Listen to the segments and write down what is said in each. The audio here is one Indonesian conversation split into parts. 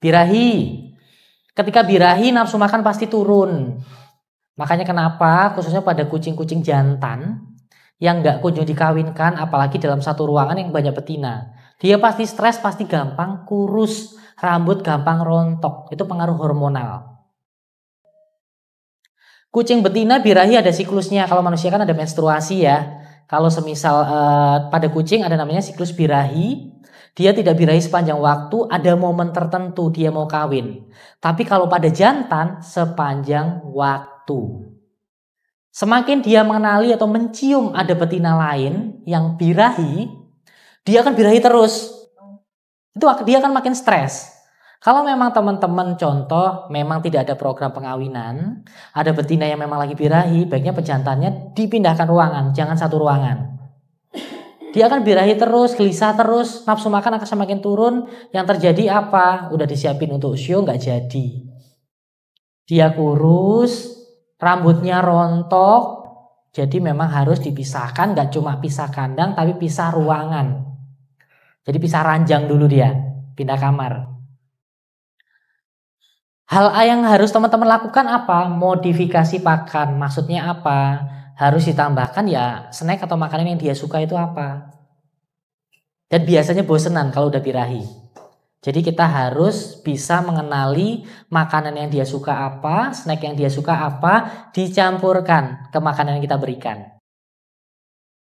Birahi. Ketika birahi nafsu makan pasti turun. Makanya kenapa khususnya pada kucing-kucing jantan yang nggak kunjung dikawinkan apalagi dalam satu ruangan yang banyak betina. Dia pasti stres, pasti gampang kurus, rambut gampang rontok. Itu pengaruh hormonal. Kucing betina birahi ada siklusnya. Kalau manusia kan ada menstruasi ya. Kalau semisal eh, pada kucing ada namanya siklus birahi, dia tidak birahi sepanjang waktu, ada momen tertentu dia mau kawin. Tapi kalau pada jantan, sepanjang waktu. Semakin dia mengenali atau mencium ada betina lain yang birahi, dia akan birahi terus. Itu dia akan makin stres. Kalau memang teman-teman contoh memang tidak ada program pengawinan, ada betina yang memang lagi birahi, baiknya pejantannya dipindahkan ruangan, jangan satu ruangan dia akan birahi terus, gelisah terus, nafsu makan akan semakin turun. Yang terjadi apa? Udah disiapin untuk usia nggak jadi. Dia kurus, rambutnya rontok, jadi memang harus dipisahkan, nggak cuma pisah kandang, tapi pisah ruangan. Jadi pisah ranjang dulu dia, pindah kamar. Hal a yang harus teman-teman lakukan apa? Modifikasi pakan, maksudnya apa? harus ditambahkan ya snack atau makanan yang dia suka itu apa. Dan biasanya bosenan kalau udah birahi. Jadi kita harus bisa mengenali makanan yang dia suka apa, snack yang dia suka apa, dicampurkan ke makanan yang kita berikan.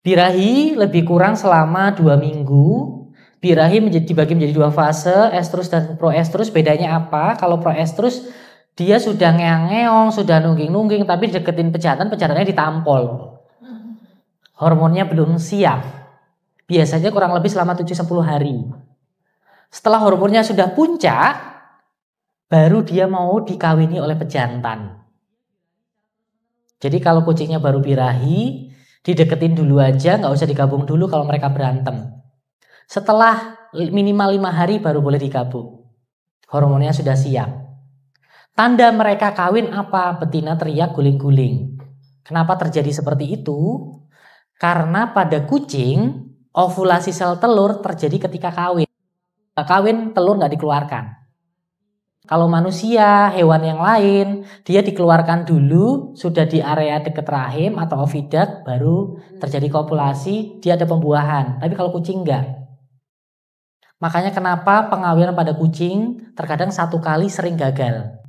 Birahi lebih kurang selama dua minggu. Birahi menjadi, dibagi menjadi dua fase, estrus dan proestrus. Bedanya apa? Kalau proestrus dia sudah ngeong-ngeong, sudah nungging-nungging, tapi deketin pejantan, pejantannya ditampol. Hormonnya belum siap. Biasanya kurang lebih selama 7-10 hari. Setelah hormonnya sudah puncak, baru dia mau dikawini oleh pejantan. Jadi kalau kucingnya baru birahi, dideketin dulu aja, nggak usah digabung dulu kalau mereka berantem. Setelah minimal lima hari baru boleh digabung. Hormonnya sudah siap. Tanda mereka kawin apa? Betina teriak guling-guling. Kenapa terjadi seperti itu? Karena pada kucing, ovulasi sel telur terjadi ketika kawin. Kawin telur nggak dikeluarkan. Kalau manusia, hewan yang lain, dia dikeluarkan dulu, sudah di area dekat rahim atau ovidak, baru terjadi kopulasi, dia ada pembuahan. Tapi kalau kucing nggak. Makanya kenapa pengawinan pada kucing terkadang satu kali sering gagal.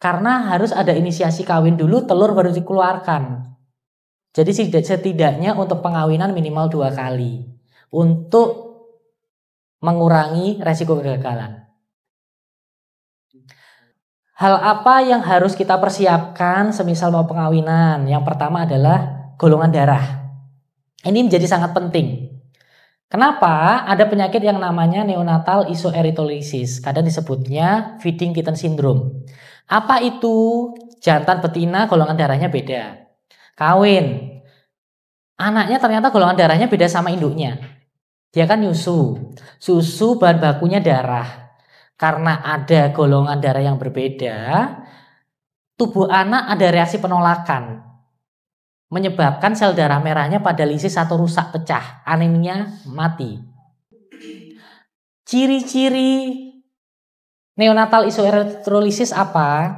Karena harus ada inisiasi kawin dulu, telur baru dikeluarkan. Jadi setidaknya untuk pengawinan minimal dua kali. Untuk mengurangi resiko kegagalan. Hal apa yang harus kita persiapkan semisal mau pengawinan? Yang pertama adalah golongan darah. Ini menjadi sangat penting. Kenapa ada penyakit yang namanya neonatal isoeritolisis? Kadang disebutnya feeding kitten syndrome. Apa itu? Jantan betina golongan darahnya beda. Kawin. Anaknya ternyata golongan darahnya beda sama induknya. Dia kan nyusu. Susu bahan bakunya darah. Karena ada golongan darah yang berbeda, tubuh anak ada reaksi penolakan. Menyebabkan sel darah merahnya pada lisis satu rusak pecah, anemia mati. Ciri-ciri Neonatal isoeretrolisis apa?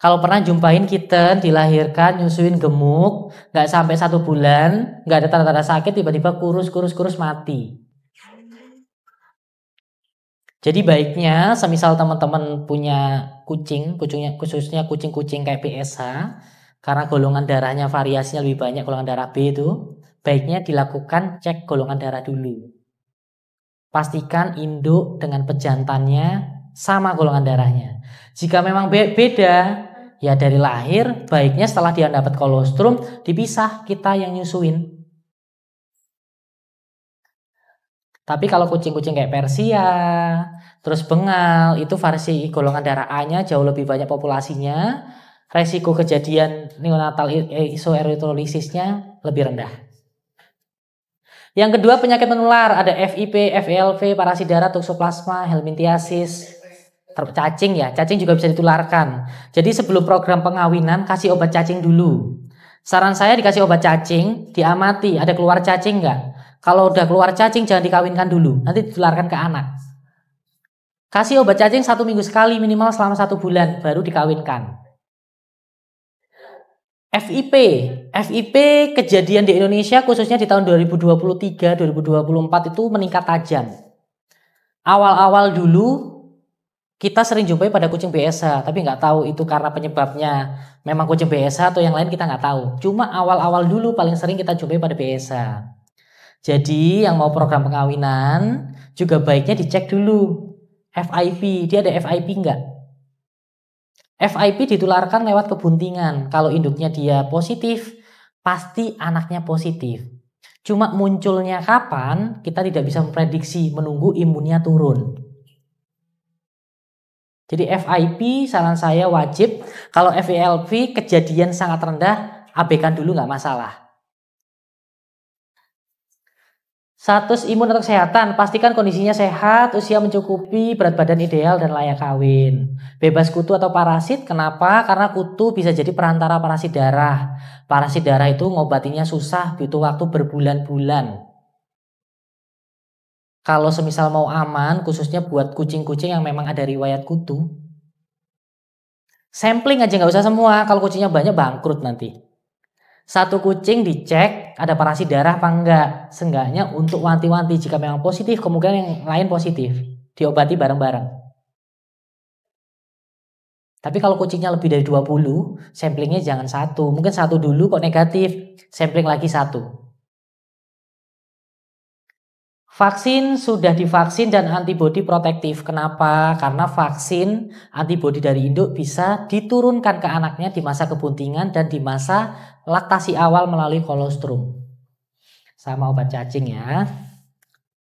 Kalau pernah jumpain kitten dilahirkan nyusuin gemuk, nggak sampai satu bulan, nggak ada tanda-tanda sakit, tiba-tiba kurus, kurus, kurus mati. Jadi baiknya, semisal teman-teman punya kucing, kucingnya khususnya kucing-kucing kayak PSH, karena golongan darahnya variasinya lebih banyak golongan darah B itu, baiknya dilakukan cek golongan darah dulu. Pastikan induk dengan pejantannya sama golongan darahnya. Jika memang be beda, ya dari lahir baiknya setelah dia dapat kolostrum dipisah kita yang nyusuin. Tapi kalau kucing-kucing kayak Persia, terus Bengal, itu variasi golongan darah A-nya jauh lebih banyak populasinya, resiko kejadian neonatal eh, isoerythrolysisnya lebih rendah. Yang kedua penyakit menular ada FIP, FELV, parasit darah, toksoplasma, helmintiasis, cacing ya, cacing juga bisa ditularkan. Jadi sebelum program pengawinan kasih obat cacing dulu. Saran saya dikasih obat cacing, diamati, ada keluar cacing nggak? Kalau udah keluar cacing jangan dikawinkan dulu, nanti ditularkan ke anak. Kasih obat cacing satu minggu sekali minimal selama satu bulan baru dikawinkan. FIP, FIP kejadian di Indonesia khususnya di tahun 2023-2024 itu meningkat tajam. Awal-awal dulu kita sering jumpai pada kucing biasa, tapi nggak tahu itu karena penyebabnya memang kucing biasa atau yang lain kita nggak tahu. Cuma awal-awal dulu paling sering kita jumpai pada biasa. Jadi yang mau program pengawinan juga baiknya dicek dulu FIP, dia ada FIP nggak? FIP ditularkan lewat kebuntingan. Kalau induknya dia positif, pasti anaknya positif. Cuma munculnya kapan, kita tidak bisa memprediksi, menunggu imunnya turun. Jadi FIP saran saya wajib kalau FELV kejadian sangat rendah abaikan dulu nggak masalah. Status imun atau kesehatan, pastikan kondisinya sehat, usia mencukupi, berat badan ideal, dan layak kawin. Bebas kutu atau parasit, kenapa? Karena kutu bisa jadi perantara parasit darah. Parasit darah itu ngobatinya susah, butuh waktu berbulan-bulan. Kalau semisal mau aman, khususnya buat kucing-kucing yang memang ada riwayat kutu, sampling aja nggak usah semua. Kalau kucingnya banyak bangkrut nanti. Satu kucing dicek ada parasit darah apa enggak. Seenggaknya untuk wanti-wanti jika memang positif, kemungkinan yang lain positif. Diobati bareng-bareng. Tapi kalau kucingnya lebih dari 20, samplingnya jangan satu. Mungkin satu dulu kok negatif, sampling lagi satu. Vaksin sudah divaksin dan antibodi protektif. Kenapa? Karena vaksin antibodi dari induk bisa diturunkan ke anaknya di masa kebuntingan dan di masa laktasi awal melalui kolostrum. Sama obat cacing ya.